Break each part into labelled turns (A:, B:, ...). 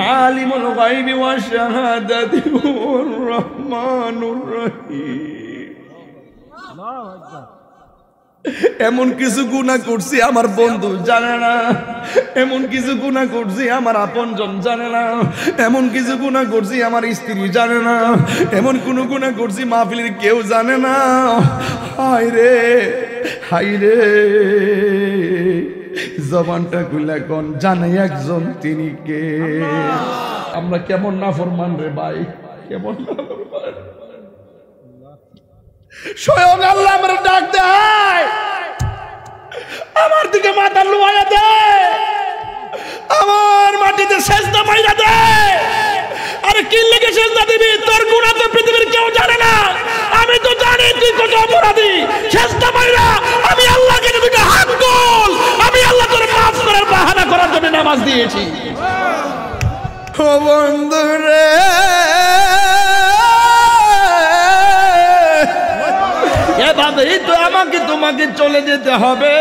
A: عالم الغيب والشهادة هو الرحمن الرحيم এমন কিছু গুণা করছি আমার বন্ধু জানে না এমন কিছু গুণা করছি আমার আপনজন জানে না এমন কিছু গুণা করছি আমার স্ত্রী জানে না এমন কোন গুণা করছি মাহফিলির কেউ জানে না হায় রে হায় রে জবানটা খুলে কোন জানে একজন তিনি কে আমরা কেমন না ফরমান রে ভাই কেমন না স্বয়ং আল্লাহ আমার ডাক দেয় আমার দিকে মাথা দেয় আমার মাটিতে দেয় আরে কি লেগে সেজদা দিবি তোর গুণা তো পৃথিবীর কেউ জানে না আমি তো জানি তুই কত অপরাধী শেষ আমি আল্লাহকে দুটো হাত গোল করার জন্য নামাজ দিয়েছি ও এ এভাবেই তো আমাকে তোমাকে চলে যেতে হবে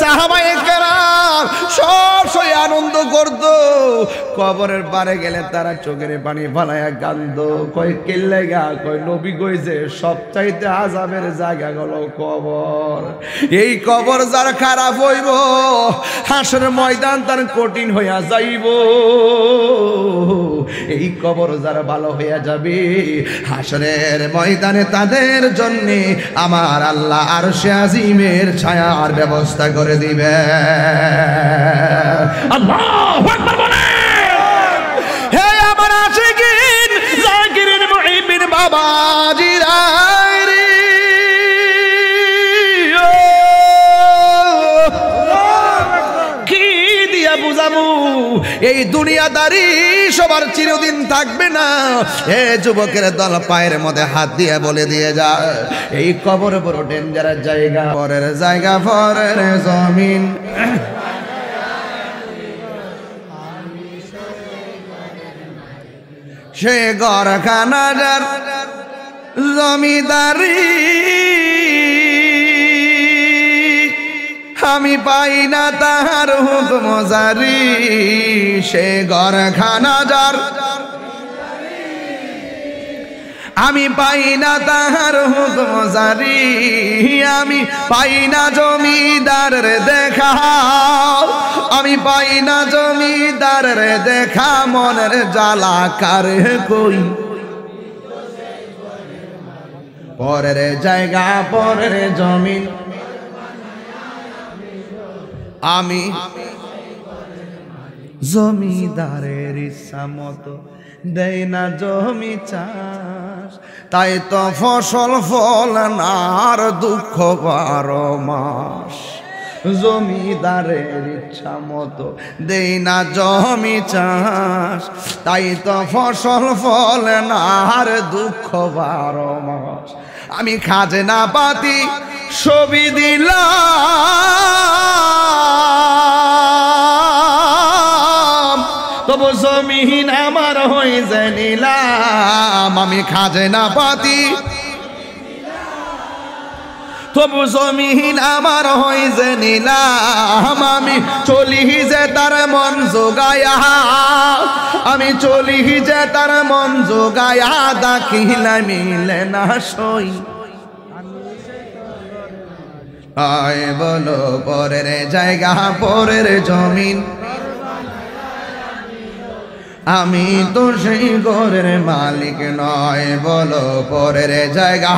A: সাহাবাই কেরা বাপ সব সই আনন্দ করত কবরের পারে গেলে তারা চোখের পানি ফালাইয়া কান্দ কয় কেল্লে গা কয় নবী কইছে সবচাইতে আজামের জায়গা গেল কবর এই কবর যার খারাপ হইব হাসের ময়দান তার কঠিন হইয়া যাইব এই কবর যার ভালো হইয়া যাবে হাসরের ময়দানে তাদের জন্যে আমার আল্লাহ আর সে আজিমের ছায়ার ব্যবস্থা করে দিবে আল্লাহ আকবার বলেন হে আমার আশিকিন জাকিরিন মুহিবিন বাবা এই দুনিয়াদারি সবার চিরদিন থাকবে না এ যুবকের দল পায়ের মধ্যে হাত দিয়ে বলে দিয়ে যায় এই কবর বড় ডেঞ্জারের জায়গা পরের জায়গা পরের জমিন সে গড়খানার জমিদারি আমি পাই না তাহার হুকুম জারি সে গড়খানার আমি পাই না তাহার হুকুমজারি আমি পাই না জমিদার রে দেখা আমি পাই না জমিদার দেখা মনের জ্বালাকার কই পরের জায়গা পরের জমিন আমি জমিদারের ইচ্ছা মতো দেয় না জমি চাষ তাই তো ফসল ফল আর দুঃখ বার মাস জমিদারের ইচ্ছা মতো দেই না জমি চাষ তাই তো ফসল ফল না আর দুঃখ বার মাস আমি খাজনা পাতি ছবি দিলাম তবু জমিহীন আমার হয়ে যে নিলাম আমি খাজনা পাতি তবু জমিহীন আমার হই যে নিলাম আমি চলি যে তার মন যোগায়া আমি চলি যে তার মন যোগায়া দাখিলা মিলে না সই আয় বলো পরের জায়গা পরের জমিন আমি তো সেই ঘরের মালিক নয় বলো পরের জায়গা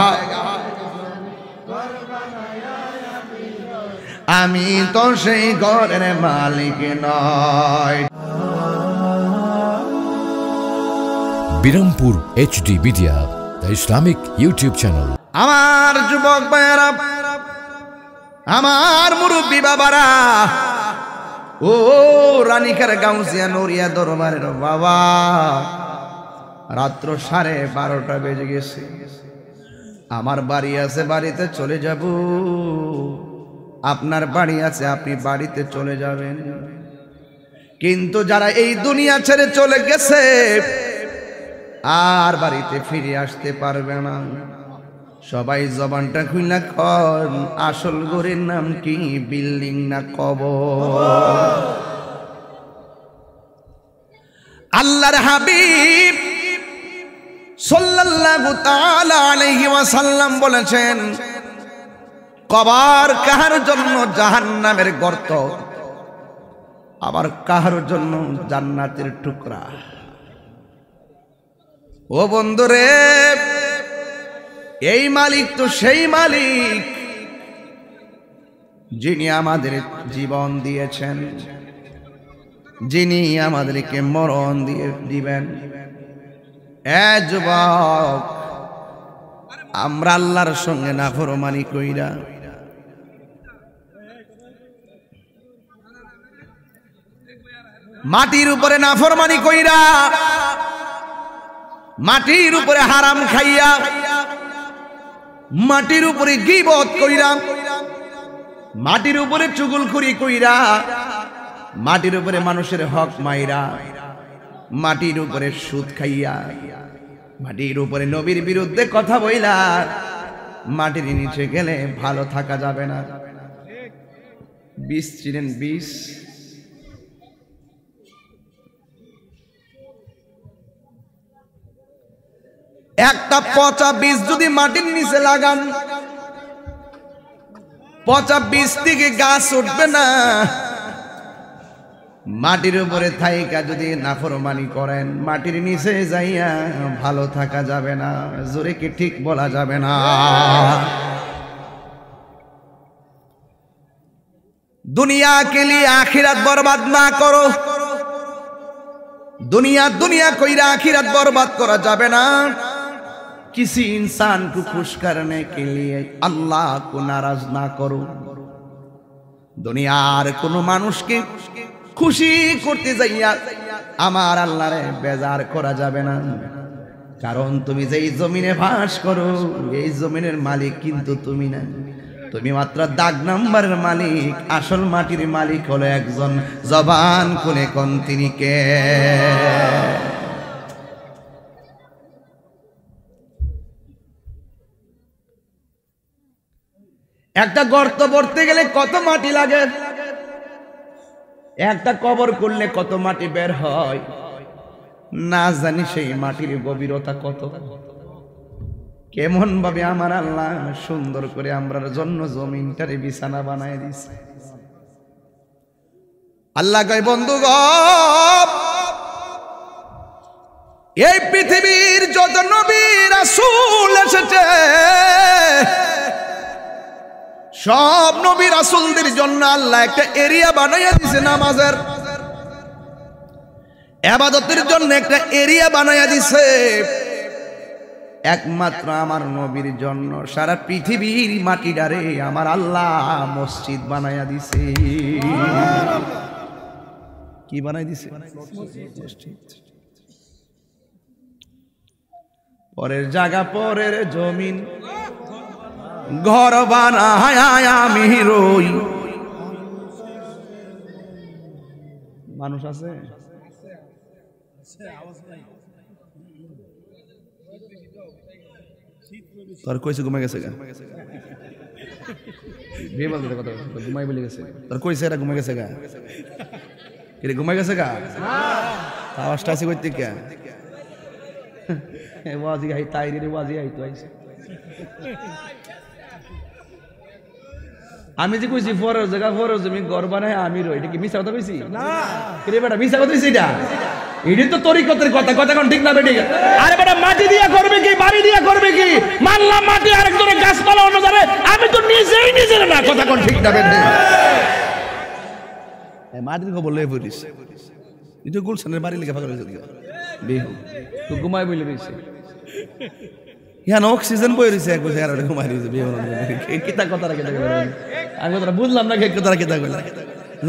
A: আমি তো সেই ঘরের মালিক নয় Birampur D media the Islamic YouTube channel আমার যুবক ভাইয়েরা আমার মুরব্বী বাবারা ও রানিকার গাউসিয়া নরিয়া দরবারের বাবা রাত্র সাড়ে বারোটা বেজে গেছে আমার বাড়ি আছে বাড়িতে চলে যাব আপনার বাড়ি আছে আপনি বাড়িতে চলে যাবেন কিন্তু যারা এই দুনিয়া ছেড়ে চলে গেছে আর বাড়িতে ফিরে আসতে পারবে না সবাই জবানটা খুইলা খন আসল গড়ের নাম কি বিল্ডিং না কব আল্লাহর হাবিব সাল্লাল্লাহু তাআলা আলাইহি ওয়াসাল্লাম বলেছেন কবার কাহার জন্য জাহান্নামের গর্ত আবার কাহার জন্য জান্নাতের টুকরা ও বন্ধুরে রে এই মালিক তো সেই মালিক যিনি আমাদের জীবন দিয়েছেন যিনি আমাদেরকে মরণ দিয়ে দিবেন আমরা আল্লাহর সঙ্গে না ফরমানি কইরা মাটির উপরে না ফরমানি কইরা মাটির উপরে হারাম খাইয়া মাটির উপরে গিবত কইরাম মাটির উপরে চুগুল খুরি কইরা মাটির উপরে মানুষের হক মাইরা মাটির উপরে সুদ খাইয়া মাটির উপরে নবীর বিরুদ্ধে কথা বইলা মাটির নিচে গেলে ভালো থাকা যাবে না বিষ চিনেন বিষ একটা পচা বীজ যদি মাটির নিচে লাগান পচা বীজ থেকে গাছ উঠবে না মাটির উপরে থাইকা যদি নাফরমানি করেন মাটির নিচে যাইয়া ভালো থাকা যাবে না জোরে কি ঠিক বলা যাবে না দুনিয়া কেলি আখিরাত বরবাদ না করো দুনিয়া দুনিয়া কইরা আখিরাত বরবাদ করা যাবে না किसी ইনসান কু खुश কে के लिए अल्लाह को नाराज ना करो দুনিয়ার কোন মানুষকে খুশি করতে যাইয়া আমার আল্লাহরে বেজার করা যাবে না কারণ তুমি যে জমিনে বাস করো এই জমিনের মালিক কিন্তু তুমি না তুমি মাত্র দাগ নাম্বারের মালিক আসল মাটির মালিক হলো একজন জবান কোনে কন তিনি কে একটা গর্ত ভরতে গেলে কত মাটি লাগে একটা কবর করলে কত মাটি বের হয় না জানি সেই মাটির গভীরতা কত কেমন ভাবে আমার আল্লাহ সুন্দর করে আমরার জন্য জমিনটারে বিছানা বানায় দিছে আল্লাহ কয় বন্ধু এই পৃথিবীর যত নবীর রাসূল এসেছে সব নবী রাসুলদের জন্য আল্লাহ একটা এরিয়া বানাইয়া দিছে নামাজের আবাদতের জন্য একটা এরিয়া বানাইয়া দিছে একমাত্র আমার নবীর জন্য সারা পৃথিবীর মাটি ডারে আমার আল্লাহ মসজিদ বানাইয়া দিছে কি বানাই দিছে পরের জায়গা পরের জমিন ঘর বানায় রই মানুষ আছে তোর কইছে ঘুমাই গেছে গা বিয়ে কথা ঘুমাই বলে গেছে তোর কইছে এরা ঘুমাই গেছে গা ঘুমাই গেছে গা আওয়াজটা আছে করতে কে ওয়াজি তাই রে ওয়াজি আই আইছে আমি যে কইছি ফরজ জায়গা ফরজ আমি ঘর বানাই আমি রই এটা কি মিছা কথা কইছি না রে বেটা মিছা কথা কইছি এটা এটি তো তরিকতের কথা কথা কোন ঠিক না বেটি আরে বেটা মাটি দিয়া করবে কি বাড়ি দিয়া করবে কি মানলাম মাটি আরেক আরেকজনের গাছপালা অন্য যাবে আমি তো নিজেই নিজের না কথা কোন ঠিক না বেটি মাটির খবর লয়ে পড়িস এটা গুলশানের বাড়ি লেগে ফাঁকা রয়েছে বিহু তো ঘুমাই বলে রয়েছে ইহান অক্সিজেন বই রয়েছে এক বছর রয়েছে বিয়ে কথাটা আমি কথাটা বুঝলাম না কথাটা কেতা করলাম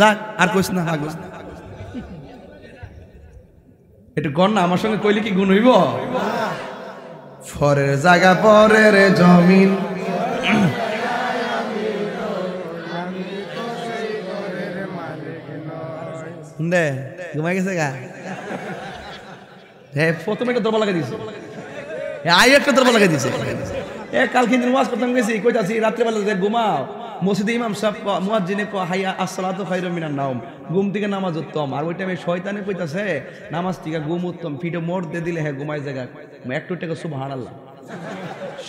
A: যাক আর না হা কোস না একটু কর না আমার সঙ্গে কইলে কি গুণ হইব ফরের জায়গা পরের জমিন দে ঘুমাই গেছে গা হ্যাঁ প্রথমে একটা দরবার লাগাই দিয়েছে হ্যাঁ, আই একটা দরবার দিছে এ কাল কিন্তু নামাজ করতাম গেছি কইতাছি রাত্রেবেলা যে ঘুমাও মসজিদে ইমাম সাহেব মুয়াজ্জিনে কো হাইয়া আসসালাতু খায়রু মিনান নাওম ঘুম থেকে নামাজ উত্তম আর ওই টাইমে শয়তানে কইতাছে নামাজ থেকে ঘুম উত্তম পিঠে মোড় দিয়ে দিলে হ্যাঁ ঘুমাই জায়গা একটু টাকা সুবহানাল্লাহ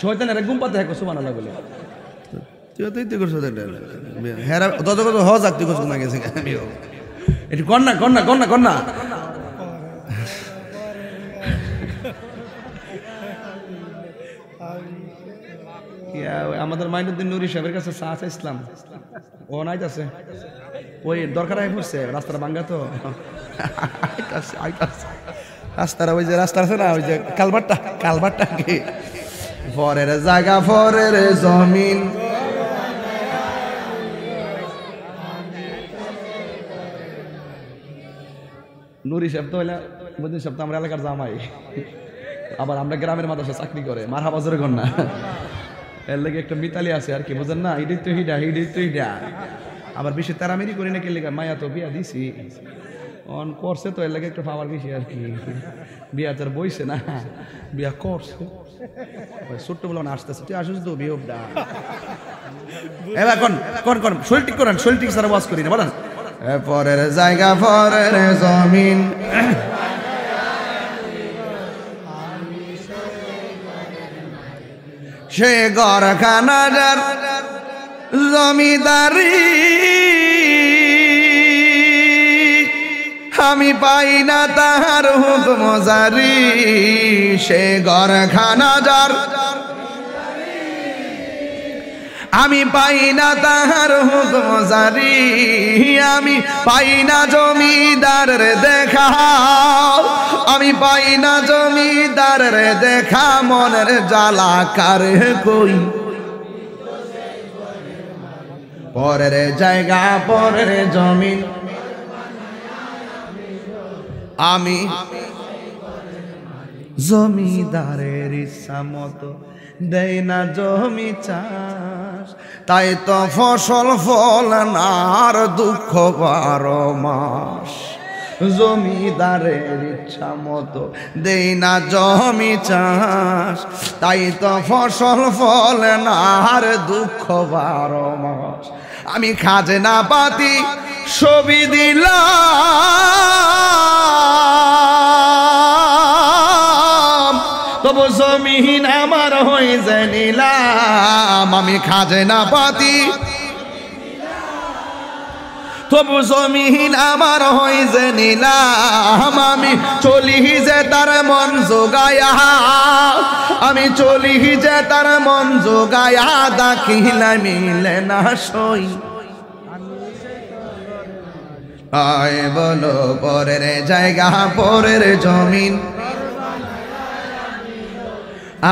A: শয়তান ঘুম পাতে হ্যাঁ সুবহানাল্লাহ বলে তুই তুই তুই করছো হেরা তত কত হজ আর তুই করছো না কন্যা কন্যা কন্যা কন্যা আমাদের মাইনুদ্দিন নুরি সাহেবের কাছে চা ইসলাম ও নাই আছে ওই দরকার আয় পড়ছে রাস্তার বাঙ্গা তো রাস্তার ওই যে রাস্তা আছে না ওই যে কালবারটা কালবারটা কি ফরের জায়গা ফরের জমিন নুরি সাহেব তো হইলে বুঝলেন সাহেব তো আমরা এলাকার জামাই আবার আমরা গ্রামের মাদ্রাসা চাকরি করে মারহাবাজের না এর লেগে একটা মিতালি আছে আর কি বোঝেন না ইডি তো হিডা হিডি তো হিডা আবার বেশি তারামিরি করি না লেগে মায়া তো বিয়া দিছি অন করছে তো এর লাগে একটু পাওয়ার বেশি আর কি বিয়া তার বইছে না বিয়া করছে ছোট্ট বলুন আসতেছে তুই আসিস তো বিয়োগ দা এবার কোন কোন কোন ঠিক করেন শৈল ঠিক ওয়াজ করি না বলেন পরের জায়গা পরের জমিন সে গড়খানার জমিদারি আমি পাই না তাহার হুকুম জারি সে গড়খানার আমি পাই না তাহার হুকুম জারি আমি পাই না জমিদার দেখা আমি পাই না জমিদার রে দেখা মনের জ্বালা কার কই পরের জায়গা পরের জমিন আমি জমিদারের ইচ্ছা মতো দেয় না জমি চাষ তাই তো ফসল ফল আর দুঃখ বারো মাস জমিদারের ইচ্ছা মতো দেই না জমি চাষ তাই তো ফসল ফলে না আর দুঃখ বার মাস আমি না পাতি ছবি দিলাম তবু জমিহীন আমার হয়ে যে নিলাম আমি না পাতি তবু জমিহীন আমার হই যে নিলাম আমি চলি যে তার মন যোগায়া আমি চলি যে তার মন যোগায়া দাখিলা মিলে না সই আয় বলো পরের জায়গা পরের জমিন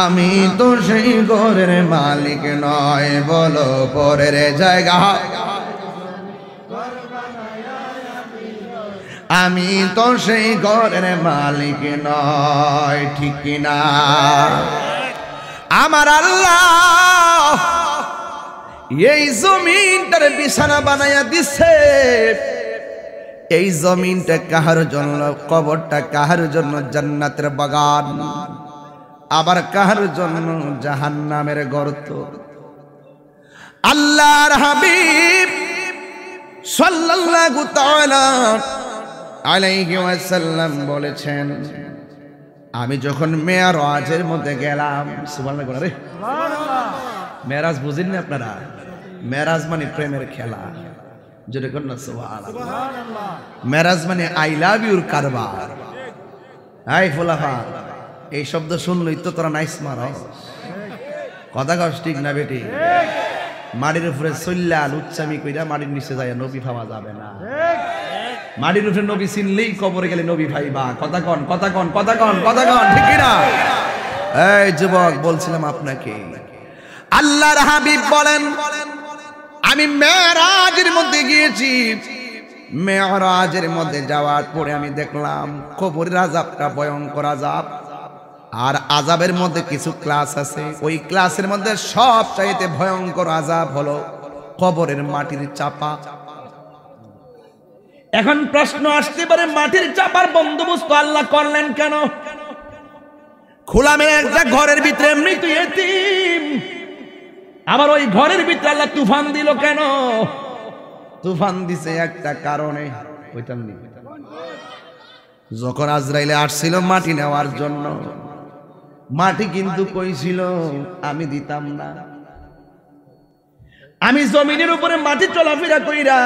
A: আমি তো সেই ঘরের মালিক নয় বলো পরের জায়গা আমি তো সেই ঘরের মালিক নয় ঠিক না আমার আল্লাহ এই জমিনটার বিছানা বানাইয়া দিছে এই জমিনটা কাহার জন্য কবরটা কাহার জন্য জান্নাতের বাগান আবার কাহার জন্য জাহান নামের গর্ত আল্লাহর হাবিব সাল্লাল্লাহু তাআলা আলাইসাল্লাম বলেছেন আমি যখন মেয়ার আজের মধ্যে গেলাম সুবান রে মেরাজ বুঝেন না আপনারা মেরাজ মানে প্রেমের খেলা যেটা না সুবান মেরাজ মানে আই লাভ ইউর কারবার আই ফোলাফা এই শব্দ শুনলই তো তোরা নাইস মারস কথা কস ঠিক না বেটি মাটির উপরে চল্লাল উচ্চামি কইরা মাটির নিচে যায় নবী ভাবা যাবে না মাটির উপরে নবী চিনলেই কবরে গেলে নবী ভাইবা কথা কন কথা কন কথা কন কথা কন ঠিক না এই যুবক বলছিলাম আপনাকে আল্লাহর হাবিব বলেন আমি মেরাজের মধ্যে গিয়েছি মেয়রাজের মধ্যে যাওয়ার পরে আমি দেখলাম কবরের আজাবটা ভয়ঙ্কর আজাব আর আজাবের মধ্যে কিছু ক্লাস আছে ওই ক্লাসের মধ্যে সব চাইতে ভয়ঙ্কর আজাব হলো কবরের মাটির চাপা এখন প্রশ্ন আসতে পারে মাটির চাপার বন্দোবস্ত আল্লাহ করলেন কেন খোলা মেলে একটা ঘরের ভিতরে মৃত্যু এতিম আবার ওই ঘরের ভিতরে আল্লাহ তুফান দিল কেন তুফান দিছে একটা কারণে যখন আজরাইলে আসছিল মাটি নেওয়ার জন্য মাটি কিন্তু কইছিল আমি দিতাম না আমি জমিনের উপরে মাটি চলাফেরা কইরা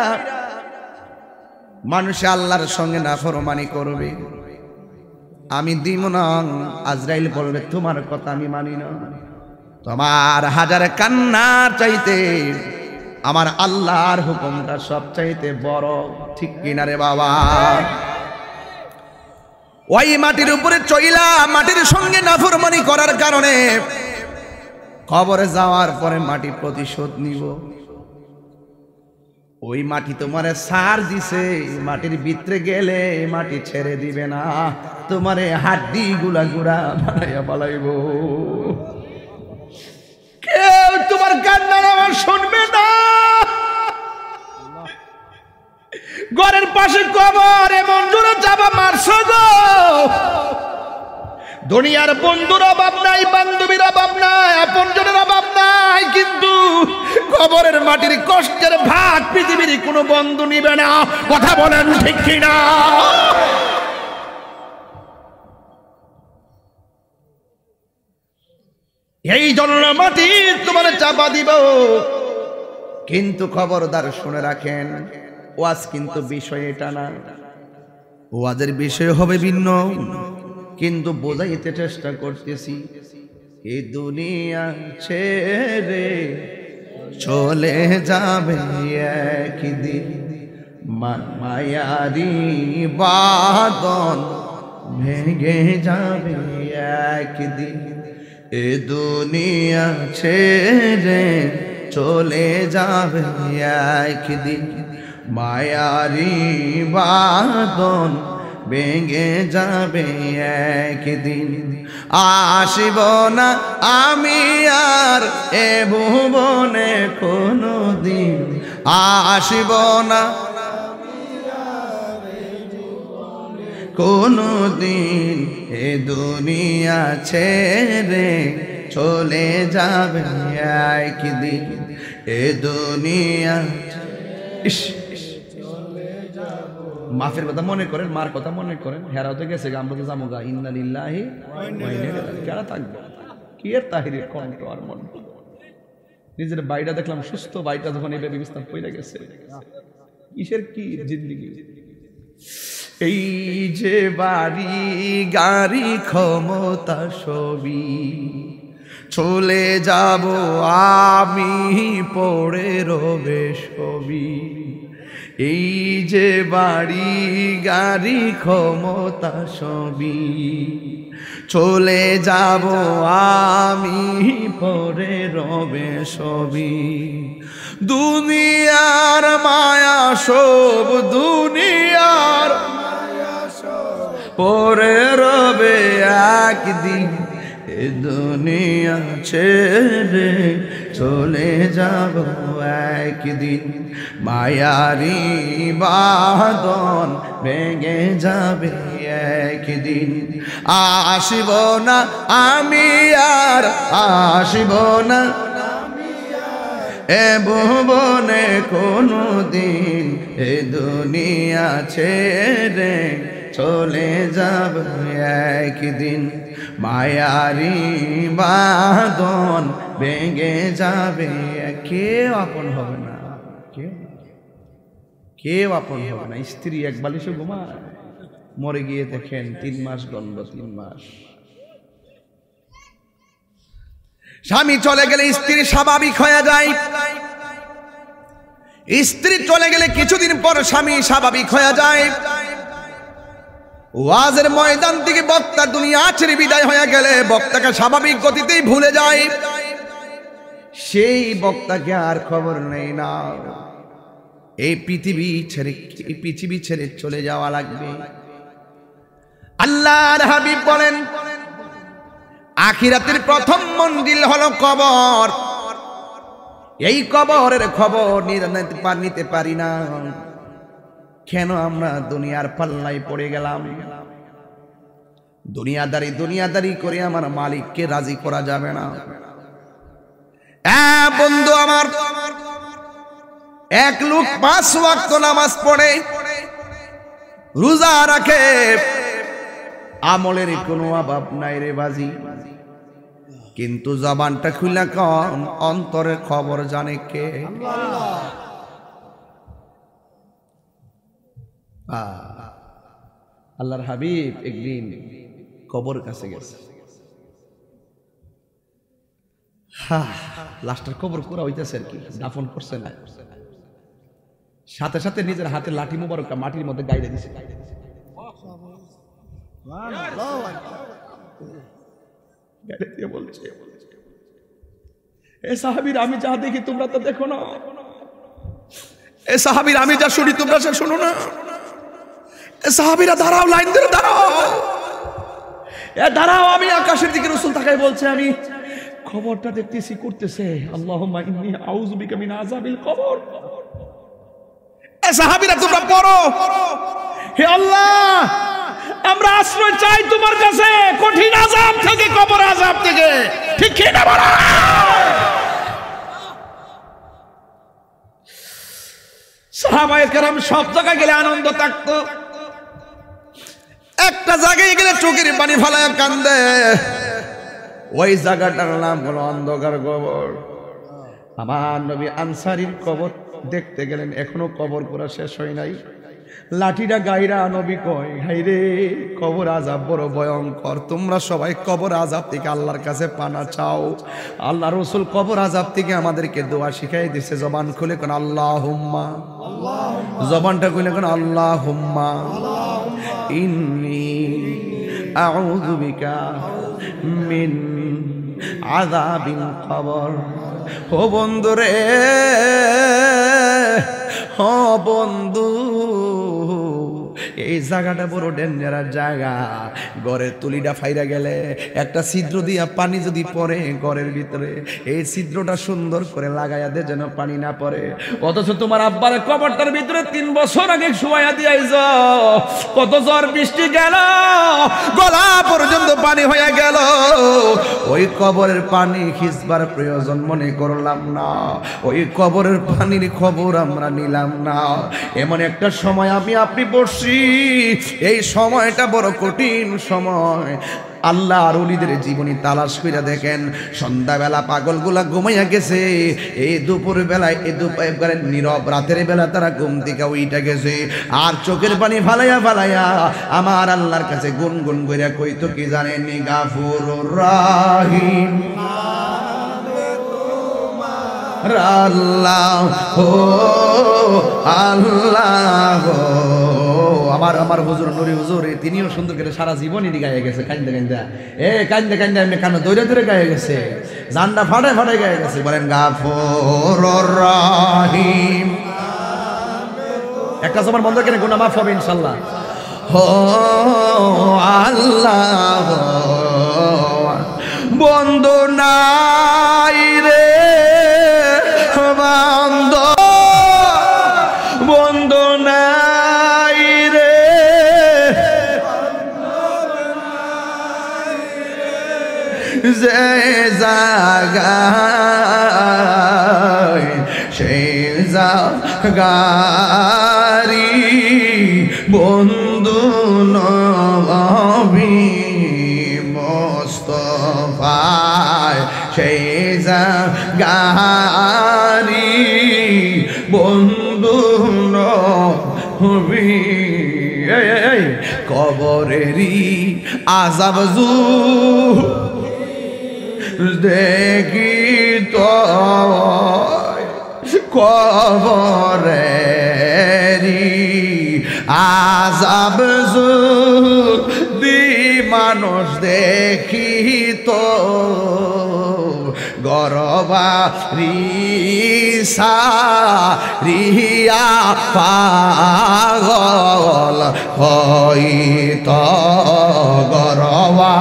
A: মানুষ আল্লাহর সঙ্গে না ফরমানি করবে আমি দিম না আজরাইল বলবে তোমার কথা আমি মানি না তোমার হাজার কান্নার চাইতে আমার আল্লাহর হুকুমটা সব চাইতে বড় ঠিক কিনারে বাবা ওই মাটির উপরে চইলা মাটির সঙ্গে নাফরমানি করার কারণে কবরে যাওয়ার পরে মাটি প্রতিশোধ নিব ওই মাটি তোমারে সার দিছে মাটির ভিতরে গেলে মাটি ছেড়ে দিবে না তোমারে হাড্ডি গুলা গুড়া বানাইয়া পালাইব কেউ তোমার কান্না আমার শুনবে না ঘরের পাশে কবর এমন জোরে চাপা মারছ গো দুনিয়ার বন্ধুর অভাব নাই বান্ধবীর অভাব নাই আপনজনের অভাব নাই কিন্তু কবরের মাটির কষ্টের ভাগ পৃথিবীর কোনো বন্ধু নিবে না কথা বলেন ঠিক না এই জন্য মাটি তোমার চাপা দিব কিন্তু খবরদার শুনে রাখেন ওয়াজ কিন্তু বিষয় এটা না ওয়াজের বিষয় হবে ভিন্ন কিন্তু বোঝাইতে চেষ্টা করতেছি এ দুনিয়া ছেড়ে চলে যাবে একদিন মায়ারি বাদন ভেঙে যাবে একদিন এ দুনিয়া ছেড়ে চলে যাবে একদিন মায়ারি বাদন ভেঙে যাবে একদিন আসিব না আমি আর এ ভুবনে কোনো দিন আসিব না কোনো দিন এ দুনিয়া ছেড়ে চলে যাবে একদিন এ দুনিয়া মাফের কথা মনে করেন মার কথা মনে করেন তো গেছে আমরা তো যাবো গা ইন্দানিল্লাহি কেরা থাকবে কি এর তাহিরের কণ্ঠ আর মন নিজের বাইটা দেখলাম সুস্থ বাইটা যখন এটা বিস্তার পড়ে গেছে কিসের কি জিন্দগি এই যে বাড়ি গাড়ি ক্ষমতা সবই চলে যাব আমি পড়ে রবে সবি এই যে বাড়ি গাড়ি ক্ষমতা সবই চলে যাব আমি পরে রবে সবি দুনিয়ার মায়া সব দুনিয়ার পরে রবে একদিন দুনিয়া ছেড়ে চলে যাব একদিন মায়ারি বাদন ভেঙে যাবে একদিন আসিব না আমি আর আসিব না এ ভুবনে কোনো দিন এ দুনিয়া ছেড়ে চলে যাব একদিন মায়ারি বাদন ভেঙে যাবে কেউ আপন হবে না কেউ কেউ আপন হবে না স্ত্রী এক বালিশে ঘুমায় মরে গিয়ে দেখেন তিন মাস দণ্ড তিন মাস স্বামী চলে গেলে স্ত্রী স্বাভাবিক হয়ে যায় স্ত্রী চলে গেলে কিছুদিন পর স্বামী স্বাভাবিক হয়ে যায় ওয়াজের ময়দান থেকে বক্তা দুনিয়া ছেড়ে বিদায় হয়ে গেলে বক্তাকে স্বাভাবিক গতিতেই ভুলে যায় সেই বক্তাকে আর খবর নেই না এই পৃথিবী ছেড়ে এই পৃথিবী ছেড়ে চলে যাওয়া লাগবে আল্লাহর হাবিব বলেন আখিরাতের প্রথম মন্দির হলো কবর এই কবরের খবর নিতে পারি না কেন আমরা দুনিয়ার পাল্লায় পড়ে গেলাম দুনিয়াদারি দুনিয়াদারি করে আমার মালিককে রাজি করা যাবে না হ্যাঁ, বন্ধু আমার এক লোক পাঁচ ওয়াক্ত নামাজ পড়ে রোজা রাখে আমলের কোনো অভাব নাই রে বাজি কিন্তু জবানটা খুলে কন অন্তরের খবর জানে কে আল্লাহ আল্লাহর হাবিব একদিন কবর কাছে গেছে হা লাস্টের কবর করা হইতেছে আর কি দাফন করছে না সাথে সাথে নিজের হাতে লাঠি মোবারকটা মাটির মধ্যে গাইড়ে দিছে বলছে এ সাহাবির আমি যা দেখি তোমরা তো দেখো না এ সাহাবির আমি যা শুনি তোমরা সে শোনো না সাহাবিরা দাঁড়াও লাইন ধরে দাঁড়াও দাঁড়াও আমি আকাশের দিকে রসুল থাকায় বলছে আমি খবরটা দেখতেছি করতেছে আল্লাহ খবর সাহাবিরা তোমরা পড়ো হে আল্লাহ আমরা আশ্রয় চাই তোমার কাছে কঠিন আজাব থেকে কবর আজাব থেকে ঠিক কিনা বলা কেরাম সব জায়গায় গেলে আনন্দ থাকতো একটা জায়গায় গেলে চোখের পানি ফালায় কান্দে ওই জায়গাটার নাম হলো অন্ধকার কবর আমার নবী আনসারির কবর দেখতে গেলেন এখনো কবর পুরা শেষ হয় নাই লাঠিটা গাইরা নবী কয় হাইরে কবর আজাব বড় ভয়ঙ্কর তোমরা সবাই কবর আজাব থেকে আল্লাহর কাছে পানা চাও আল্লাহ রসুল কবর আজাব থেকে আমাদেরকে দোয়া শিখাই দিছে জবান খুলে কোন আল্লাহ হুম্মা জবানটা খুলে কোন আল্লাহ হুম্মা إني أعوذ بك من عذاب القبر ও বন্ধু রে হ বন্ধু এই জায়গাটা বড় ডেঞ্জারাস জায়গা ঘরের তুলিটা ফাইরা গেলে একটা ছিদ্র দিয়া পানি যদি পরে ঘরের ভিতরে এই ছিদ্রটা সুন্দর করে লাগাইয়া দে যেন পানি না পরে অথচ তোমার আব্বার কবরটার ভিতরে তিন বছর আগে শুয়াইয়া দিয়াইছ কত জ্বর বৃষ্টি গেল গলা পর্যন্ত পানি হয়ে গেল ওই কবরের পানি খিসবার প্রয়োজন মনে করলাম না ওই কবরের পানির খবর আমরা নিলাম না এমন একটা সময় আমি আপনি বসছি বেশি এই সময়টা বড় কঠিন সময় আল্লাহ আর অলিদের জীবনী তালাশ করে দেখেন সন্ধ্যাবেলা পাগলগুলা ঘুমাইয়া গেছে এই দুপুর বেলায় এ দুপুর নীরব রাতের বেলা তারা ঘুম থেকে ওইটা গেছে আর চোখের পানি ফালাইয়া ফালাইয়া আমার আল্লাহর কাছে গুনগুন কইরা তো কি জানেন গাফুর রাহিম আল্লাহ আল্লাহ আমার আমার হুজুর নুরি হুজুর তিনিও সুন্দর করে সারা জীবনই গায়ে গেছে কান্দে কান্দা এ কান্দে কান্দা এমনি কানে দৌড়ে দৌড়ে গায়ে গেছে জান্দা ফাটে ফাটে গায়ে গেছে বলেন গাফর রাহিম একটা সময় বন্ধ কেন গুণা মাফ হবে ইনশাল্লাহ হো আল্লাহ বন্ধ না যে জাগায় সেই জাগারি বন্ধু নবী মোস্তফায় সেই জাগারি বন্ধু নবী কবরেরি আজাবজু দেখি তো কবরে আজাব দি মানুষ দেখি তো গরবা রিসা রিয়া পাগল হইত গরবা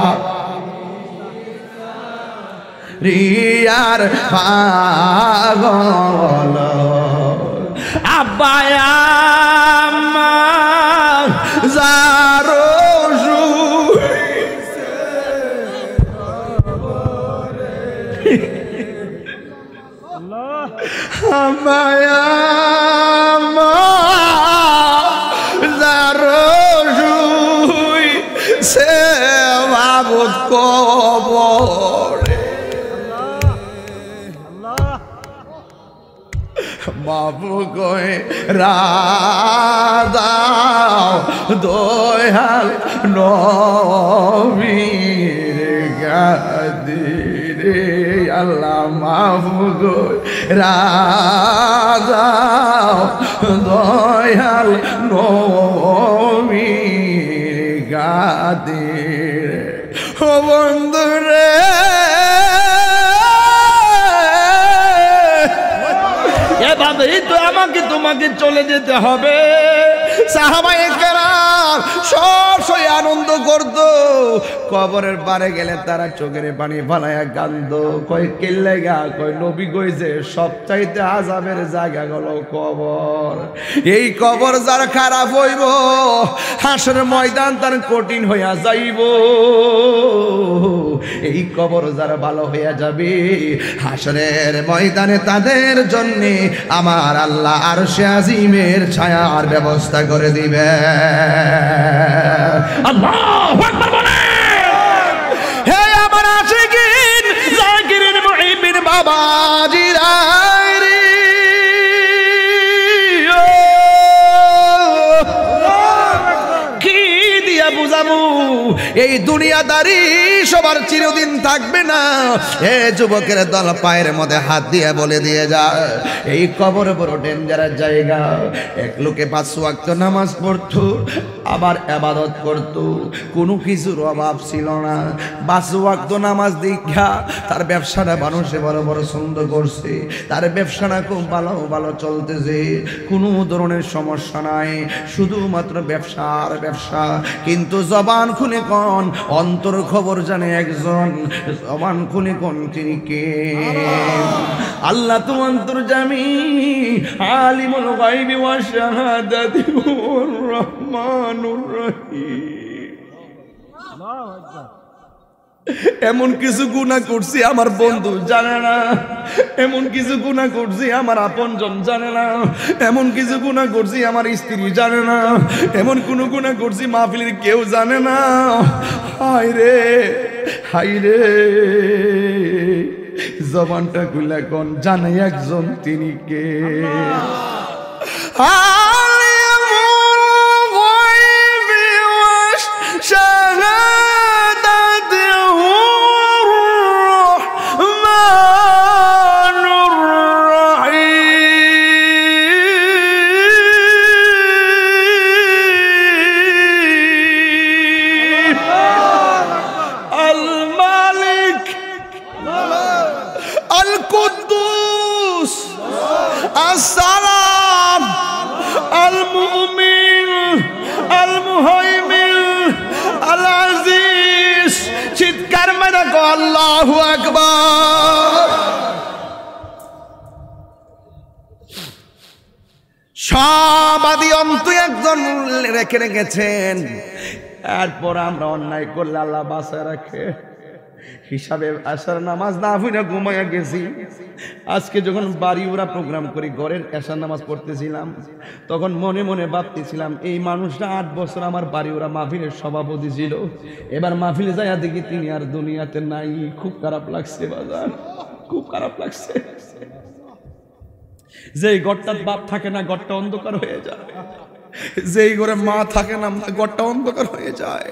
A: রিয়ার পাগল আব্বায়া যারো আব্বায়া বাবু গয় রাদাও দয়াল নবীর গাদিরে আল্লাহ মাবু গয় রাদাও দয়াল নবীর গাদিরে ও বন্ধুরে এই তো আমাকে তোমাকে চলে যেতে হবে সাহাবাই আমার সব সই আনন্দ করত কবরের পারে গেলে তারা চোখের পানি বানায়া কান্দ কয় কেল্লে গা কয় নবী কইছে চাইতে আজাবের জায়গা গেল কবর এই কবর যার খারাপ হইব হাসের ময়দান তার কঠিন হইয়া যাইব এই কবর যার ভালো হইয়া যাবে হাসরের ময়দানে তাদের জন্য আমার আল্লাহ আর সে আজিমের ছায়ার ব্যবস্থা করে দিবে আল্লাহ আকবার বলে হে আমার আশিকিন জাকিরিন মুহিবিন বাবাজিরা এই দুনিয়াদারি সবার চিরদিন থাকবে না এ যুবকের দল পায়ের মধ্যে হাত দিয়ে বলে দিয়ে যায় এই কবর বড় ডেঞ্জারের জায়গা এক লোকে পাঁচশো আক্ত নামাজ পড়ত আবার আবাদত করত কোনো কিছুর অভাব ছিল না পাঁচ আক্ত নামাজ দীক্ষা তার ব্যবসাটা মানুষে বড় বড় সুন্দর করছে তার ব্যবসাটা খুব ভালো ভালো চলতেছে কোনো ধরনের সমস্যা নাই শুধুমাত্র ব্যবসা আর ব্যবসা কিন্তু জবান খুলে কম একজন অন্তর খবর জানে একজন সমান খুনি কোন তিনি কে আল্লাহ তো অন্তর জামি আলিমুল গাইবি ওয়া শাহাদাতি রহমানুর রহিম আল্লাহু আকবার এমন কিছু গুণা করছি আমার বন্ধু জানে না এমন কিছু গুণা করছি আমার আপনজন জানে না এমন কিছু গুণা করছি আমার স্ত্রী জানে না এমন কোন গুণা করছি মাহফিলির কেউ জানে না হায় রে হাই রে জবানটা গুলা এখন জানে একজন তিনি কে আ একজন রেখে রেখেছেন এরপর আমরা অন্যায় করলে আল্লাহ বাসায় রাখে হিসাবে আসার নামাজ না হইলে ঘুমাইয়া গেছি আজকে যখন বাড়ি ওরা প্রোগ্রাম করি ঘরের এশার নামাজ পড়তেছিলাম তখন মনে মনে ভাবতেছিলাম এই মানুষটা আট বছর আমার বাড়ি ওরা মাহফিলের সভাপতি ছিল এবার মাহফিলে যাইয়া দেখি তিনি আর দুনিয়াতে নাই খুব খারাপ লাগছে বাজার খুব খারাপ লাগছে যে ঘরটার বাপ থাকে না ঘরটা অন্ধকার হয়ে যায় যেই ঘরে মা থাকে না মা ঘরটা অন্ধকার হয়ে যায়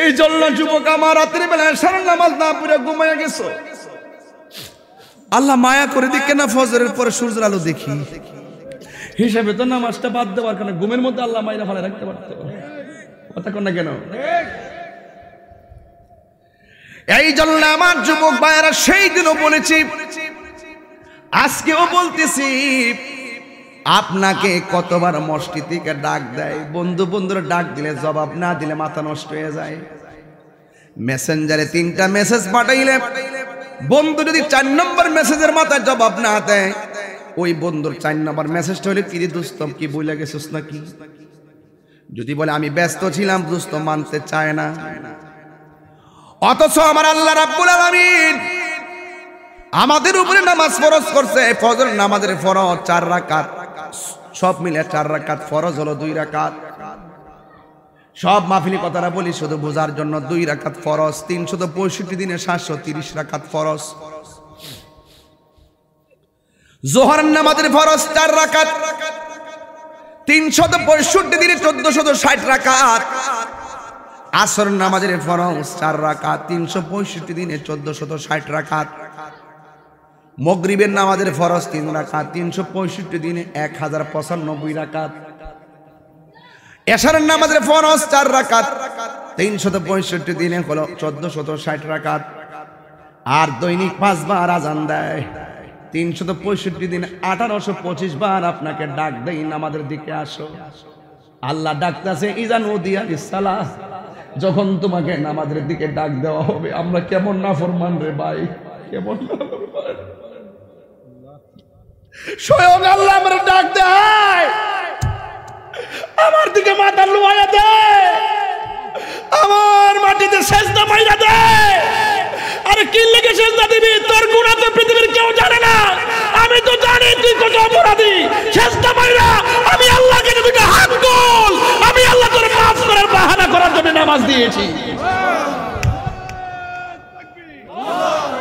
A: এই জন্য যুবক আমার রাতের বেলা সারা নামাজ না পুরে ঘুমাই গেছ আল্লাহ মায়া করে দিকে না ফজরের পরে সূর্যের আলো দেখি হিসাবে তো নামাজটা বাদ দেওয়ার কারণে ঘুমের মধ্যে আল্লাহ মাইরা ফেলে রাখতে পারত কথা কন না কেন এই জন্য আমার যুবক ভাইয়েরা সেই দিনও বলেছি বলেছি আজকেও বলতেছি আপনাকে কতবার মষ্টি থেকে ডাক দেয় বন্ধু বন্ধুর ডাক দিলে জবাব না দিলে মাথা নষ্ট হয়ে যায় মেসেঞ্জারে তিনটা মেসেজ পাঠাইলে বন্ধু যদি চার নম্বর মেসেজের মাথায় জবাব না দেয় ওই বন্ধুর চার নম্বর মেসেজটা হলে কিরে দুস্তম কি লাগে গেছিস নাকি যদি বলে আমি ব্যস্ত ছিলাম দুস্ত মানতে চায় না অথচ আমার আল্লাহ রাব্বুল আলামিন আমাদের উপরে নামাজ ফরজ করছে ফজর নামাজের ফরজ চার রাকাত সব মিলে চার রাকাত ফরজ হলো দুই রাকাত সব মাহফিলি কথাটা বলি শুধু বোঝার জন্য দুই রাকাত ফরজ তিনশত পঁয়ষট্টি দিনে সাতশো তিরিশ রাকাত ফরজ
B: জোহর নামাজের ফরজ
A: চার রাকাত তিনশত পঁয়ষট্টি দিনে চোদ্দশত ষাট রাকাত আসর নামাজের ফরজ চার রাকাত তিনশো পঁয়ষট্টি দিনে চোদ্দশত ষাট রাকাত মগরিবের নামাজের ফরজ তিন রাখাত তিনশো পঁয়ষট্টি দিনে এক হাজার পঁচানব্বই রাকাত এশারের নামাজের ফরজ চার রাকাত তিনশত পঁয়ষট্টি দিনে হলো চোদ্দশত ষাট রাখাত আর দৈনিক পাঁচবার আজান দেয় তিনশত পঁয়ষট্টি দিন আঠারোশো পঁচিশ বার আপনাকে ডাক দেয় নামাজের দিকে আসো আল্লাহ ডাকতেছে ইজান উদিয়া ইসালা যখন তোমাকে নামাজের দিকে ডাক দেওয়া হবে আমরা কেমন না ফরমান রে ভাই কেমন না ফরমান স্বয়ং আল্লাহ আমার ডাক দেয় আমার দিকে মাথা লুমাইয়া দেয় আমার মাটিতে সেজদা মাইরা দেয় আরে কি লেগে সেজদা দিবি তোর গুণা তো পৃথিবীর কেউ জানে না আমি তো জানি তুই কত অপরাধী সেজদা মাইরা আমি আল্লাহকে তুমি হাত গোল আমি আল্লাহ তোর মাফ করার বাহানা করার জন্য নামাজ দিয়েছি আল্লাহ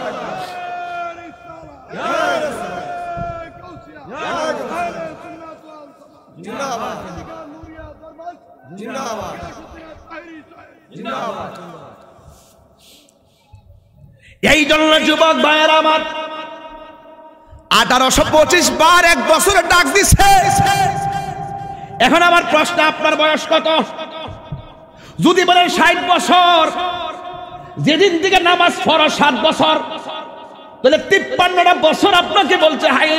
A: এই জন্য যুবক ভাইয়ের আমার আঠারোশো পঁচিশ বার এক বছরে ডাক দিছে এখন আমার প্রশ্ন আপনার বয়স কত যদি বলেন ষাট বছর যেদিন থেকে নামাজ পড়ো সাত বছর তাহলে তিপ্পান্নটা বছর আপনাকে বলছে হাই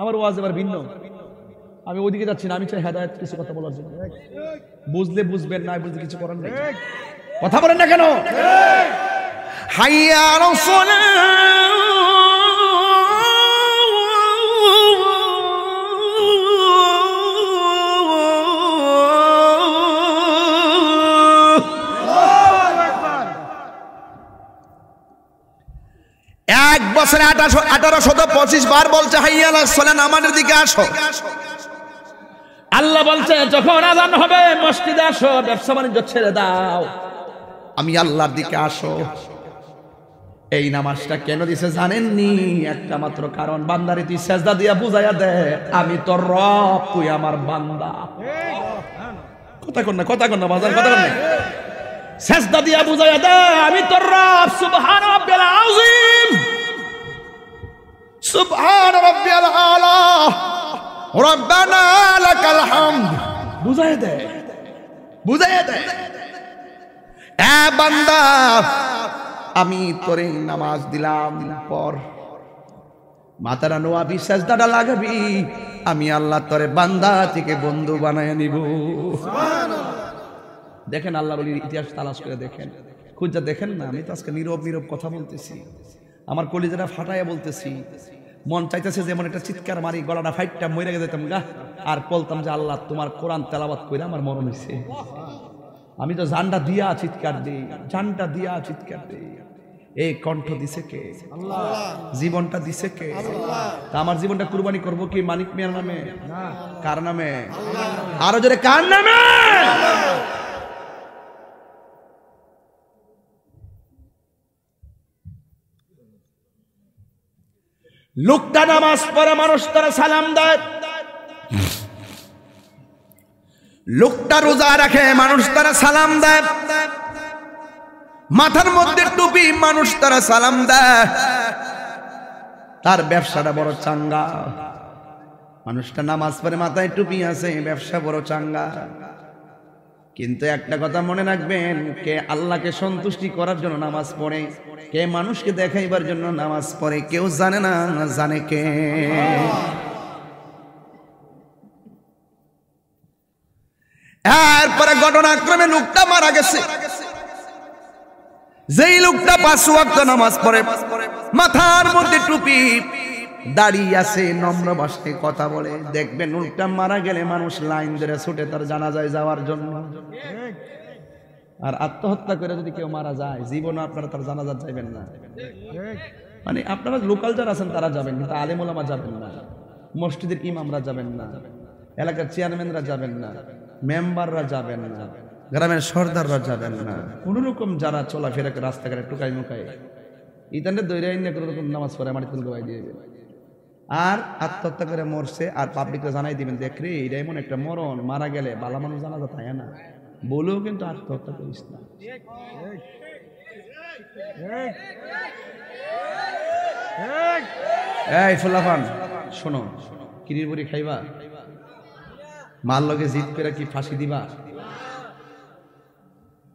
A: আমার ওয়াজ এবার ভিন্ন আমি ওইদিকে যাচ্ছি না আমি চাই হেদায়ত কিছু কথা বলার জন্য বুঝলে বুঝবেন না বুঝলে কিছু করার নেই কথা বলেন না কেন হাইয়া রসলা বছরে আঠারো শত পঁচিশ বার বলছে হাইয়াল সোলেন আমাদের দিকে আসো আল্লাহ বলছে যখন আজান হবে মসজিদ আসো ব্যবসা বাণিজ্য ছেড়ে দাও আমি আল্লাহর দিকে আসো এই নামাজটা কেন দিছে জানেননি একটা মাত্র কারণ বান্দারে তুই সেজদা দিয়া বুঝাইয়া দে আমি তোর রব তুই আমার বান্দা কথা কর না কথা কর না বাজার কথা কর না সেজদা দিয়া বুঝাইয়া দে আমি তোর রব সুবহান রাব্বিল আযীম সুবহান রাব্বিয়াল আলা রব্বানা লাকাল হামদ দেয় দেয় এ বান্দা আমি তোরে নামাজ দিলাম পর মাতারা বিশ্বাস দাদা লাগাবি আমি আল্লাহ তরে বান্দা থেকে বন্ধু বানায় নিব দেখেন আল্লাহ বলি ইতিহাস তালাশ করে দেখেন খুঁজা দেখেন না আমি তো আজকে নীরব নীরব কথা বলতেছি আমার কলিজাটা ফাটাইয়া বলতেছি মন চাইতেছে যেমন একটা চিৎকার মারি গলাটা ফাইটটা মরে যেতাম গা আর বলতাম যে আল্লাহ তোমার কোরআন তেলাবাদ করে আমার মরণ হয়েছে আমি তো জানটা দিয়া চিৎকার দিই জানটা দিয়া চিৎকার দিই এই কণ্ঠ দিছে কে জীবনটা দিছে কে তা আমার জীবনটা কুরবানি করব কি মানিক মিয়ার নামে কার নামে আরো জোরে কার নামে লোকটা নামাজ পড়ে মানুষ তারা সালাম দেয় লোকটা রোজা রাখে মানুষ তারা সালাম দেয় মাথার মধ্যে টুপি মানুষ তারা সালাম দেয় তার ব্যবসাটা বড় চাঙ্গা মানুষটা নামাজ পরে মাথায় টুপি আছে ব্যবসা বড় চাঙ্গা কিন্তু একটা কথা মনে রাখবেন কে আল্লাহকে সন্তুষ্টি করার জন্য নামাজ পড়ে কে মানুষকে দেখাইবার জন্য নামাজ পড়ে কেউ জানে না জানে কে এরপরে ঘটনাক্রমে লোকটা মারা গেছে যেই লোকটা পাঁচ নামাজ পড়ে মাথার মধ্যে টুপি দাঁড়িয়ে আছে নম্র ভাষায় কথা বলে দেখবেন উল্টা মারা গেলে মানুষ লাইন ধরে ছুটে তার জানাজায় যাওয়ার জন্য আর আত্মহত্যা করে যদি কেউ মারা যায় জীবন আপনারা তার জানাজা যাবেন না মানে আপনারা লোকাল যারা আছেন তারা যাবেন কিন্তু আলেমুলামা যাবেন না মসজিদের ইমামরা যাবেন না এলাকার চেয়ারম্যানরা যাবেন না মেম্বাররা যাবেন না গ্রামের সর্দাররা যাবেন না কোনো রকম যারা চলাফেরা রাস্তাঘাটে টুকাই মুকাই ইতানে দৈরাইন্য কোনো রকম নামাজ পড়ে আমার তুলকে দিয়ে দেবে আর আত্মহত্যা করে মরছে আর পাবলিককে জানাই দিবেন দেখ রে এটা এমন একটা মরণ মারা গেলে বালা মানুষ জানা যা তাই না বলেও কিন্তু আত্মহত্যা করিস না এই ফুলাফান শোনো কিরির বুড়ি খাইবা মার লগে জিত করে কি ফাঁসি দিবা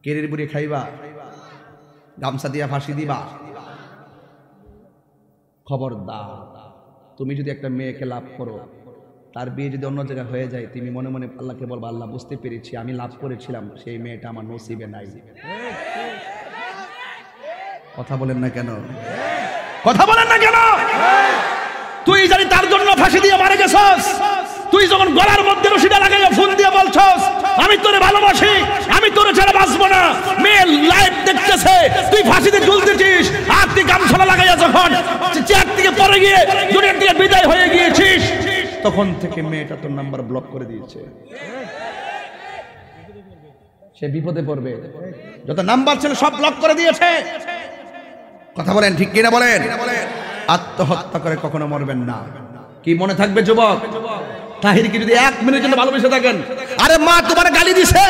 A: কেরির বুড়ি খাইবা গামছা দিয়া ফাঁসি দিবা খবরদার তুমি যদি একটা মেয়েকে লাভ করো তার বিয়ে যদি অন্য জায়গায় হয়ে যায় তুমি মনে মনে আল্লাহকে বলবো আল্লাহ বুঝতে পেরেছি আমি লাভ করেছিলাম সেই মেয়েটা আমার নসিবে নাই কথা বলেন না কেন কথা বলেন না কেন তুই জানি তার জন্য ফাঁসি দিয়ে মারা গেছ তুই যখন গলার মধ্যে রশিটা লাগাইয়া ফোন দিয়ে বলছস আমি তোরে ভালোবাসি আমি তোরে ছাড়া বাঁচবো না মেয়ে লাইভ দেখতেছে তুই ফাঁসিতে ঝুলতেছিস আর তুই গামছানা লাগাইয়া যখন চেয়ার থেকে পরে গিয়ে দুনিয়ার দিকে বিদায় হয়ে গিয়েছিস তখন থেকে মেয়েটা তোর নাম্বার ব্লক করে দিয়েছে সে বিপদে পড়বে যত নাম্বার ছিল সব ব্লক করে দিয়েছে কথা বলেন ঠিক কিনা বলেন আত্মহত্যা করে কখনো মরবেন না কি মনে থাকবে যুবক তাহিরকে যদি এক মিনিট জন্য ভালোবেসে থাকেন আরে মা তোমার গালি দিছে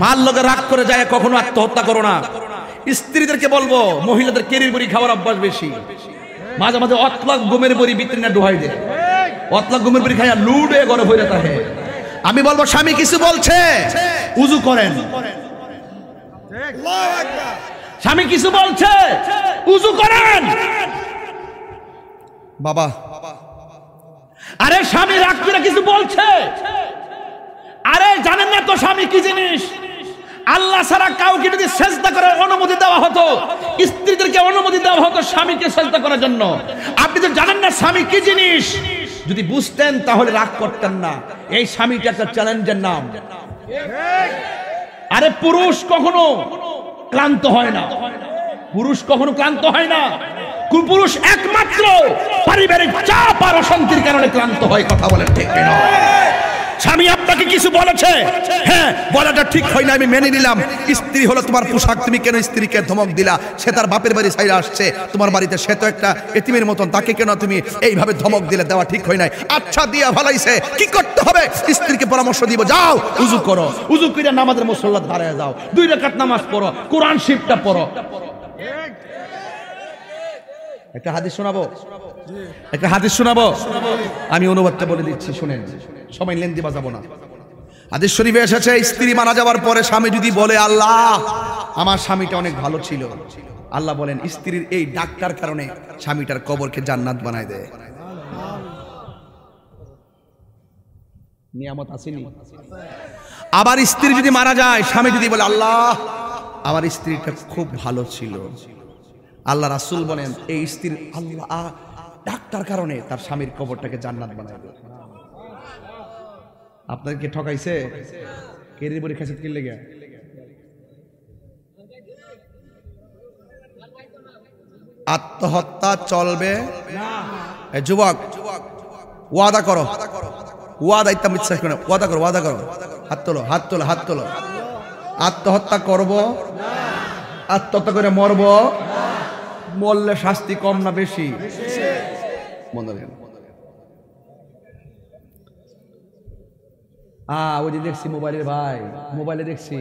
A: মার লোকে রাগ করে যায় কখনো আত্মহত্যা করো না স্ত্রীদেরকে বলবো মহিলাদের কেরির বড়ি খাওয়ার অভ্যাস বেশি মাঝে মাঝে অতলাক গুমের বড়ি বিতৃণা ডুহাই দেয় অতলাক গুমের বড়ি খাইয়া লুডে গড়ে ভরে থাকে আমি বলবো স্বামী কিছু বলছে উজু করেন স্বামী কিছু বলছে উজু করেন বাবা বাবা আরে স্বামী রাখবিরা কিছু বলছে আরে জানেন না তো স্বামী কি জিনিস আল্লাহ ছাড়া কাউকে যদি চেষ্টা করার অনুমতি দেওয়া হতো স্ত্রীদেরকে অনুমতি দেওয়া হতো স্বামীকে চেষ্টা করার জন্য আপনি তো জানেন না স্বামী কি জিনিস যদি বুঝতেন তাহলে রাগ করতেন না এই স্বামীটা একটা চ্যালেঞ্জের নাম আরে পুরুষ কখনো ক্লান্ত হয় না পুরুষ কখনো ক্লান্ত হয় না কুপুরুষ একমাত্র পারিবারিক চাপ আর অশান্তির কারণে ক্লান্ত হয় কথা বলেন ঠিক না স্বামী আপনাকে কিছু বলেছে হ্যাঁ বলাটা ঠিক হয় না আমি মেনে নিলাম স্ত্রী হলো তোমার পোশাক তুমি কেন স্ত্রীকে ধমক দিলা সে তার বাপের বাড়ি সাইরা আসছে তোমার বাড়িতে সে তো একটা এতিমের মতন তাকে কেন তুমি এইভাবে ধমক দিলে দেওয়া ঠিক হয় নাই আচ্ছা দিয়া ভালাইছে কি করতে হবে স্ত্রীকে পরামর্শ দিব যাও উজু করো উজু করে নামাজের মুসল্লাত দাঁড়ায় যাও দুই রেখাত নামাজ পড়ো কোরআন শিফটা পড়ো একটা হাদিস শোনাবো একটা হাদিস শোনাবো আমি অনুবাদটা বলে দিচ্ছি শুনেন সময় লেন্দি বাজাবো না হাদিস শরীফে এসেছে স্ত্রী মারা যাওয়ার পরে স্বামী যদি বলে আল্লাহ আমার স্বামীটা অনেক ভালো ছিল আল্লাহ বলেন স্ত্রীর এই ডাক্তার কারণে স্বামীটার কবরকে জান্নাত বানায় দেয় নিয়ামত আসেনি আবার স্ত্রী যদি মারা যায় স্বামী যদি বলে আল্লাহ আমার স্ত্রীটা খুব ভালো ছিল আল্লাহ রাসুল বলেন এই স্ত্রীর আল্লাহ ডাক্তার কারণে তার স্বামীর কবরটাকে জান্নাত বানাই দেয় আপনাদেরকে ঠকাইছে কেরি বলে সেট কিনলে গিয়া আত্মহত্যা চলবে যুবক ওয়াদা করো ওয়াদা ইত্যাম বিশ্বাস করে ওয়াদা করো ওয়াদা করো হাত তোলো হাত তোলো হাত তোলো আত্মহত্যা করবো আত্মহত্যা করে মরবো বললে শাস্তি কম না বেশি মনে ওই যে দেখছি মোবাইলের ভাই মোবাইলে দেখছি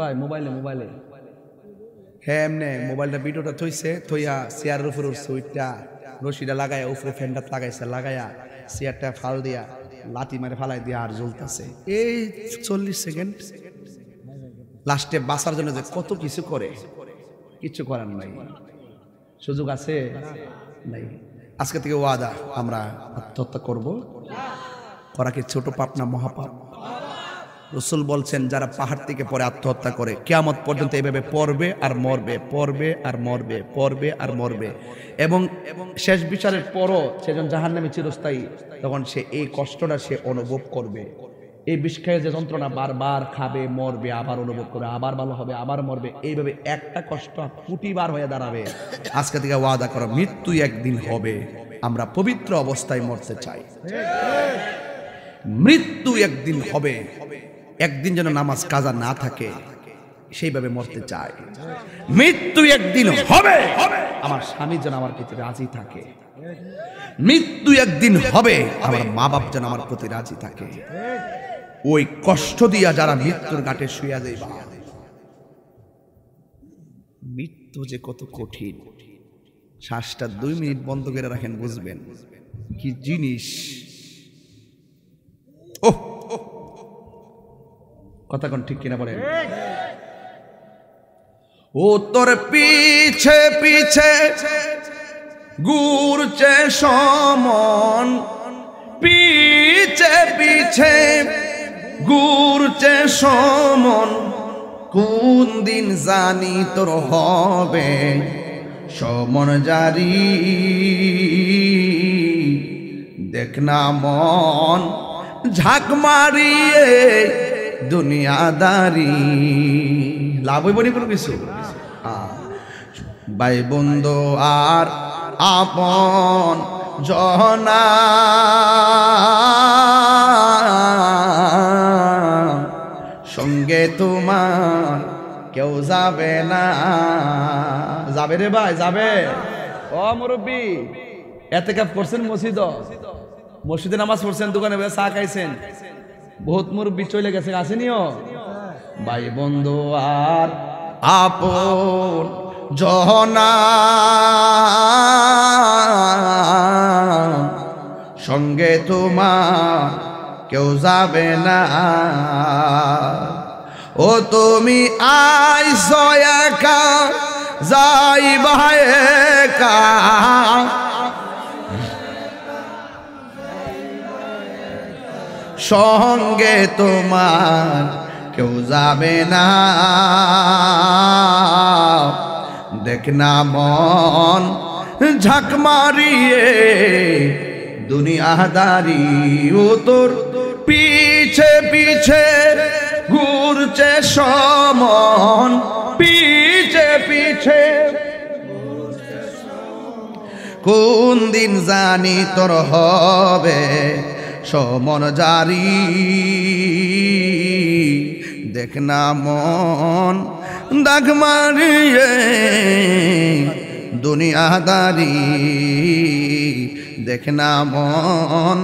A: ভাই মোবাইলে মোবাইলে হ্যাঁ এমনি মোবাইলটা ভিডিওটা থইছে থইয়া চেয়ারের উপরে উঠছে ওইটা রশিটা লাগাইয়া উপরে ফ্যানটা লাগাইছে লাগাইয়া চেয়ারটা ফাল দিয়া লাঠি মারে ফালাই দিয়া আর জ্বলতেছে এই চল্লিশ সেকেন্ড লাস্টে বাঁচার জন্য যে কত কিছু করে কিছু করার নাই সুযোগ আছে নাই আজকে থেকে ওয়াদা আমরা আত্মহত্যা করব করা কি ছোট পাপ না মহাপাপ রসুল বলছেন যারা পাহাড় থেকে পরে আত্মহত্যা করে কেয়ামত পর্যন্ত এভাবে পড়বে আর মরবে পড়বে আর মরবে পড়বে আর মরবে এবং শেষ বিচারের পরও সেজন জাহান নামে চিরস্থায়ী তখন সে এই কষ্টটা সে অনুভব করবে এই বিষ বিষখায় যে যন্ত্রণা বারবার খাবে মরবে আবার অনুভব করবে আবার ভালো হবে আবার মরবে এইভাবে একটা কষ্ট কুটিবার হয়ে দাঁড়াবে আজকে থেকে ওয়াদা করো মৃত্যু একদিন হবে আমরা পবিত্র অবস্থায় মরতে চাই মৃত্যু একদিন হবে একদিন যেন নামাজ কাজা না থাকে সেইভাবে মরতে চাই মৃত্যু একদিন হবে আমার স্বামী যেন আমার প্রতি রাজি থাকে মৃত্যু একদিন হবে আমার মা বাপ যেন আমার প্রতি রাজি থাকে ওই কষ্ট দিয়া যারা মৃত্যুর ঘাটে শুয়া যাইবা মৃত্যু যে কত কঠিন শ্বাসটা দুই মিনিট বন্ধ করে রাখেন বুঝবেন কি জিনিস ও কথা কোন ঠিক কিনা বলেন ও তোর পিছে পিছে ঘুরছে সমন পিছে পিছে ঘুরছে সমন কোন দিন জানি তোর হবে সমন জারি দেখ না মন ঝাঁক মারিয়ে দুনিয়াদারি লাভ হইব নি কোনো কিছু ভাই বন্ধু আর আপন জনা সঙ্গে তোমার কেউ যাবে না যাবে রে ভাই যাবে ও মুরব্বী এতে কাপ করছেন মসজিদ মসজিদে নামাজ পড়ছেন দোকানে চা খাইছেন বহুত মুরব্বী চলে গেছে আসেনিও ভাই বন্ধু আর আপন জহনা সঙ্গে তোমার কেউ যাবে না ও তুমি আইসো একা যাইবা সঙ্গে তোমার কেউ যাবে না দেখ না মন ঝাঁক মারিয়ে দুনিয়াদারি ও তোর পিছে পিছে ঘুরছে সমন পিছে পিছে কোন দিন জানি তোর হবে সমন জারি দেখ না মন দাগ মারিয়ে দুনিয়াদারি দেখ না মন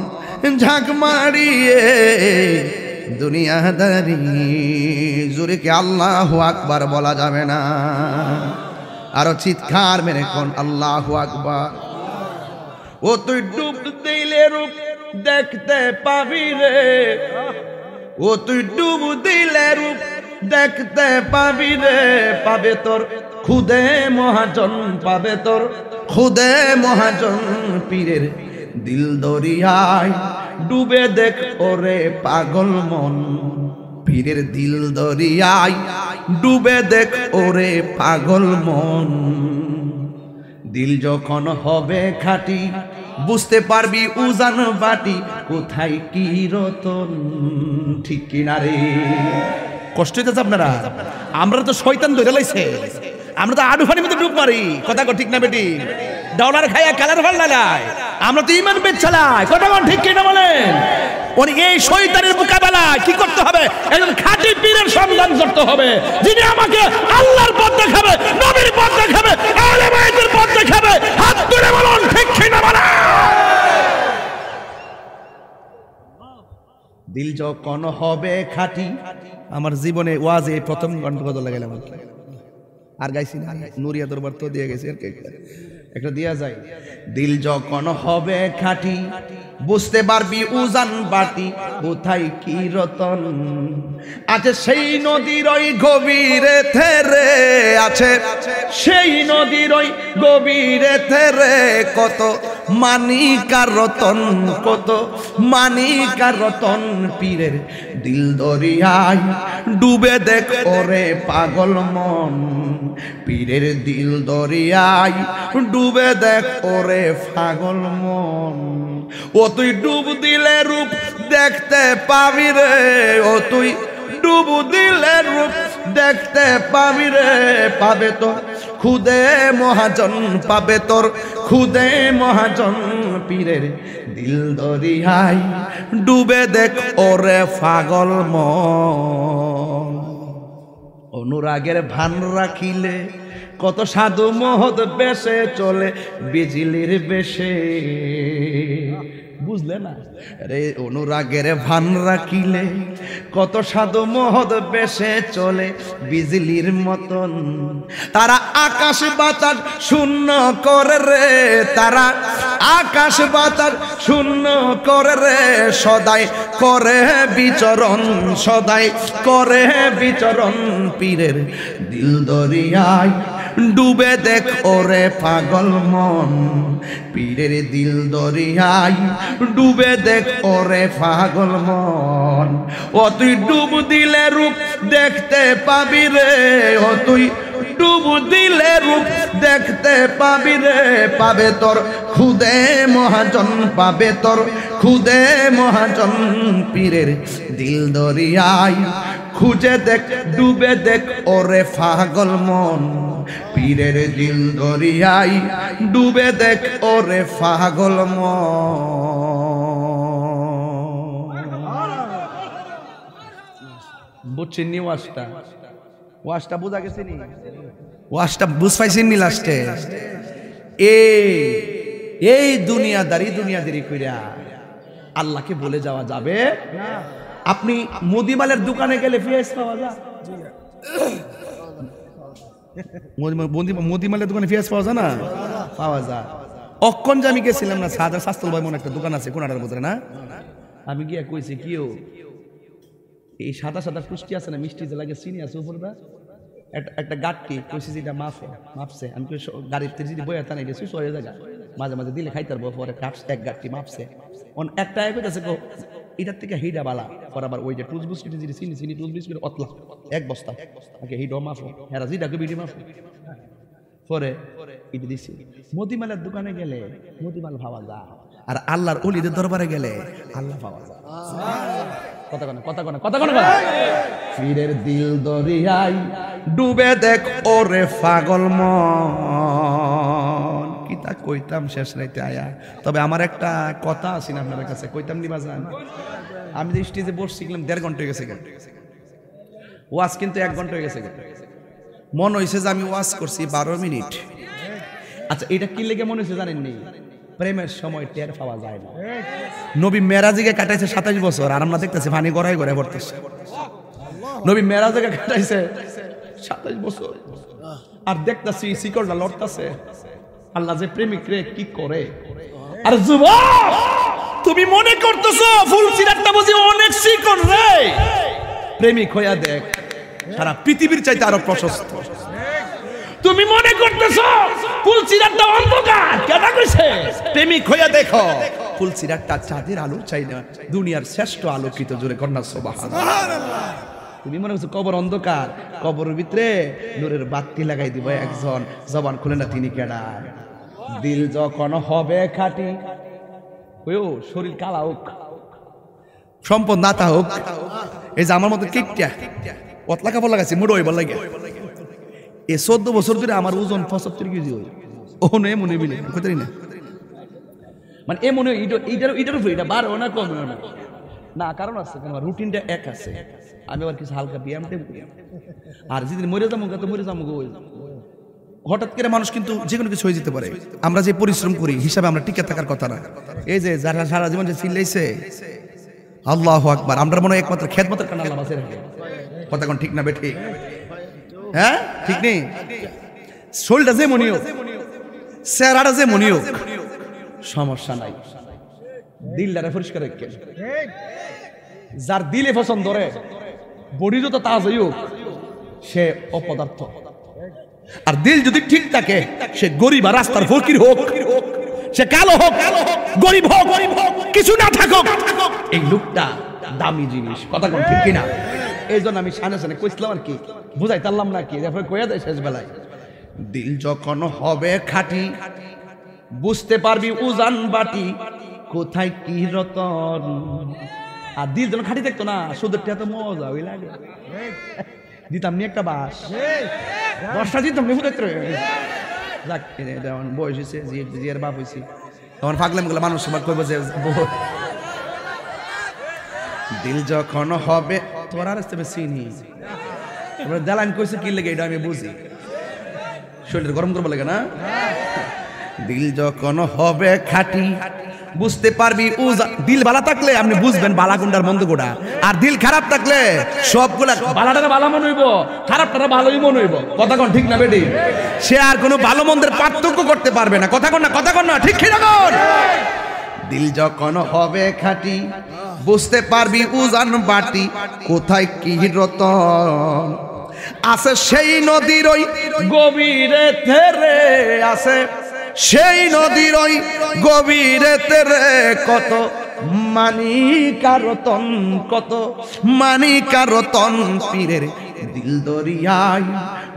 A: ঝাঁক মারিয়ে দুনিয়াদারি জুড়ে কি আল্লাহ আকবার বলা যাবে না আরো চিৎকার মেরে কোন আল্লাহ আকবার ও তুই ডুব দিলে রূপ দেখতে পাবি রে ও তুই ডুব দিলে রূপ দেখতে পাবি রে পাবে তোর খুদে মহাজন পাবে তোর খুদে মহাজন পীরের দিল দরিয়ায় ডুবে দেখ ওরে পাগল মন পীরের দিল দরিয়ায় ডুবে দেখ ওরে পাগল মন দিল যখন হবে খাটি বুঝতে পারবি উজান বাটি কোথায় কি রতন ঠিক কিনারে কষ্ট হইতেছে আপনারা আমরা তো শয়তান ধরে লাইছে আমরা তো আডু ফানির মধ্যে ডুব মারি কথা কর ঠিক না বেটি ডলার খাইয়া কালার ভাল লাগায় আমরা তো ইমান বেদ চালাই কথা কর ঠিক কিনা বলেন উনি এই শৈতানের মোকাবেলা কি করতে হবে একজন খাঁটি পীরের সন্ধান করতে হবে যিনি আমাকে আল্লাহর পথ দেখাবে নবীর পথ দেখাবে আলেমায়েতের পথ দেখাবে হাত তুলে বলুন ঠিক কিনা বলেন দিল যখন হবে খাঁটি আমার জীবনে ওয়াজে প্রথম গন্ডগোল লাগালাম আর গাইছি না নুরিয়া দরবার তো দিয়ে গেছে একটা দিয়া যায় দিল যখন হবে খাটি বুঝতে পারবি উজান বাটি কোথায় কি রতন আছে সেই নদীর ওই গভীরে থেরে আছে সেই নদীর ওই গভীরে থেরে কত মানিকার রতন কত মানিকার রতন পীরের দিল দরিয়ায় ডুবে দেখ ওরে পাগল মন পীরের দিল দরিয়ায় ডুবে দেখ ওরে পাগল মন ও তুই ডুব দিলে রূপ দেখতে পাবি রে ও তুই ডুব দিলে রূপ দেখতে পাবি রে পাবে তো খুদে মহাজন পাবে তোর খুদে মহাজন পীরের দিল দরিয়াই ডুবে দেখ ওরে ফাগল ম অনুরাগের ভান রাখিলে কত সাধু মহৎ বেশে চলে বিজলির বেশে বুঝলে না রে অনুরাগের ভান রাখিলে কত সাধু মহৎ বেশে চলে বিজলির মতন তারা আকাশ বাতার শূন্য করে রে তারা আকাশ বাতার শূন্য করে রে সদাই করে বিচরণ সদাই করে বিচরণ পীরের দিল দরিয়ায় ডুবে দেখ ওরে পাগল মন পীরের দিল দরিয়াই ডুবে দেখ ওরে পাগল মন ও তুই ডুব দিলে রূপ দেখতে পাবি রে ও তুই ডুবু দিলে রূপ দেখতে পাবি রে পাবে তোর খুদে মহাজন পাবে তোর খুদে মহাজন পীরের দিল দরিয়াই খুঁজে দেখ ডুবে দেখ ওরে ফাগল মন পীরের দিল দরিয়াই ডুবে দেখ ওরে ফাগল বুঝছি নি ওয়াসটা ওয়াসটা বোঝা গেছে নি ওয়াশটা বুঝ পাইছেননি লাস্টে এই এই দুনিয়াদারি দুনিয়াদারি কইরা আল্লাহকে বলে যাওয়া যাবে আপনি মুদিমালের দোকানে গেলে পেঁয়াজ পাওয়া যায় মুদিমালের দোকানে পেঁয়াজ পাওয়া যায় না পাওয়া যায় অক্ষণ যে আমি গেছিলাম না সাদা শাস্তল ভাই মনে একটা দোকান আছে কোনাটার বোঝে না আমি গিয়া কইছি কিও এই সাদা সাদা পুষ্টি আছে না মিষ্টি যে লাগে চিনি আছে একটা গাড়টি কইছি যেটা মাফে মাপছে আমি কই গাড়ির যদি বইয়া তানাই নাই সরে হয়ে জায়গা মাঝে মাঝে দিলে খাইতার বউ পরে এক গাড়টি মাপছে অন একটা এপে আছে গো এটার থেকে হিডা বালা পর আবার ওই যে টুস বিস্কুট যদি চিনি চিনি টুস বিস্কুট অতলা এক বস্তা আগে হিডো মাফো হেরা জিডাকে বিডি মাফো পরে ইডি দিছি মুদিমালের দোকানে গেলে মুদিমাল ভাবা যায় আর আল্লাহর অলিদের দরবারে গেলে আল্লাহ পাওয়া যায় কথা কোন কথা কোন কথা কোন দিল ডুবে দেখ ওরে পাগল কিতা শেষ আয়া তবে আমার একটা কথা কাছে আমি যে বস শিখলাম দেড় ঘন্টা গেছে ওয়াজ কিন্তু এক ঘন্টা হয়ে গেছে মন হয়েছে যে আমি ওয়াজ করছি বারো মিনিট আচ্ছা এটা কি লেগে মনে হয়েছে জানেননি প্রেমের সময় টের পাওয়া যায় না নবী মেরাজিকে কাটাইছে সাতাশ বছর আর আমরা দেখতেছি ভানি গড়াই গড়াই পড়তেছে নবী মেরাজিকে কাটাইছে সাতাশ বছর আর দেখতেছি শিকড়টা লড়তেছে আল্লাহ যে প্রেমিক রে কি করে আর যুব তুমি মনে করতেছো ফুল সিরাতটা বুঝি অনেক শিকড় রে প্রেমিক হইয়া দেখ সারা পৃথিবীর চাইতে আরো প্রশস্ত তুমি মনে করতেছো ফুলচিরাটা অন্ধকার কেন কইছে প্রেমিক হইয়া দেখো ফুলচিরাটা চাঁদের আলো চাই না দুনিয়ার শ্রেষ্ঠ আলোকিত জোরে কন্যা সুবহানাল্লাহ তুমি মনে করছো কবর অন্ধকার কবরের ভিতরে নূরের বাতি লাগাই দিব একজন জবান খুলে না তিনি কেডা দিল যখন হবে খাটি ও শরীর কালা হোক সম্পদ নাতা হোক এই যে আমার মতো কিকটা পতলা কাপড় লাগাইছি মুড়ো বল লাগে এ চোদ্দ বছর ধরে আমার ওজন পঁচাত্তর কেজি হয় ওখানে এ মনে মিলে কোথায় না মানে এ মনে এইটার এইটার উপরে এটা বারো না কম না না কারণ আছে আমার রুটিনটা এক আছে আমি আবার কিছু হালকা ব্যায়াম টেম করি আর যেদিন মরে যাবো তো মরে যাবো গো হঠাৎ করে মানুষ কিন্তু যে কোনো কিছু হয়ে যেতে পারে আমরা যে পরিশ্রম করি হিসাবে আমরা টিকে থাকার কথা না এই যে যারা সারা জীবন যে চিল্লাইছে আল্লাহ আকবার আমরা মনে হয় একমাত্র খেদমতের কারণে আল্লাহ বাসে কথা কোন ঠিক না বেঠিক হ্যাঁ ঠিক নেই শরীরটা যে মনিও চেহারাটা যে মনিও সমস্যা নাই দিলটারে পরিষ্কার যার দিলে পছন্দ রে বডি যত তাজ হইও সে অপদার্থ আর দিল যদি ঠিক থাকে সে গরিব আর রাস্তার ফকির হোক সে কালো হোক গরিব হোক কিছু না থাকুক এই লোকটা দামি জিনিস কথা কম ঠিক কিনা এই জন্য আমি সানে সানে কইসলাম আর কি বুঝাই তারলাম না কি তারপরে কইয়া দেয় শেষ বেলায় দিল যখন হবে খাটি বুঝতে পারবি উজান বাটি কোথায় কি রতন আর দিল যেন খাটি দেখতো না সুদের তো মজা ওই লাগে দিতাম নি একটা বাস দশটা দিতাম নি সুদের যাক বয়স হয়েছে জিয়ের বাপ হয়েছে তখন ফাগলাম মানুষ সবার কইব যে দিল যখন হবে তোরার হিসেবে চিনি দালান কইছে কি লেগে এটা আমি বুঝি শরীর গরম করবো লাগে না দিল যখন হবে খাটি বুঝতে পারবি দিল বালা থাকলে আপনি বুঝবেন বালাগুন্ডার মন্দ গুড়া আর দিল খারাপ থাকলে সবগুলা বালাটারে ভালো মনে হইব খারাপটা ভালোই মনে হইব কথা কন ঠিক না বেটি সে আর কোনো ভালো মন্দের পার্থক্য করতে পারবে না কথা কন না কথা কন না ঠিক ঠিক দিল যখন হবে খাটি বুঝতে পারবি উজান বাটি কোথায় কি রতন আছে সেই নদীর ওই গভীরে থেরে আছে সেই নদীর ওই গভীরে তেরে কত মানিকারতন কত মানিকারতন পীরের দিল দরিয়ায়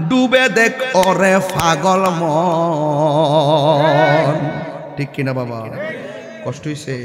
A: ডুবে দেখ ওরে পাগল মন ঠিক কিনা বাবা कष्ट से